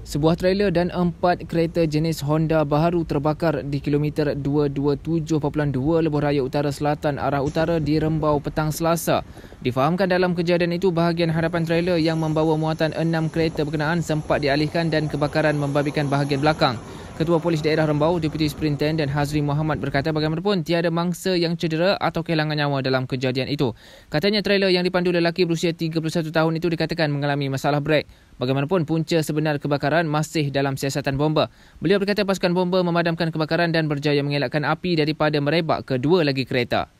Sebuah trailer dan empat kereta jenis Honda baru terbakar di kilometer 227.2 Lebuh Raya Utara Selatan arah utara di Rembau Petang Selasa. Difahamkan dalam kejadian itu bahagian hadapan trailer yang membawa muatan enam kereta berkenaan sempat dialihkan dan kebakaran membabikan bahagian belakang. Ketua Polis Daerah Rembau, Deputi Superintendent Hazri Muhammad berkata bagaimanapun tiada mangsa yang cedera atau kehilangan nyawa dalam kejadian itu. Katanya trailer yang dipandu lelaki berusia 31 tahun itu dikatakan mengalami masalah brek. Bagaimanapun punca sebenar kebakaran masih dalam siasatan bomba. Beliau berkata pasukan bomba memadamkan kebakaran dan berjaya mengelakkan api daripada merebak kedua lagi kereta.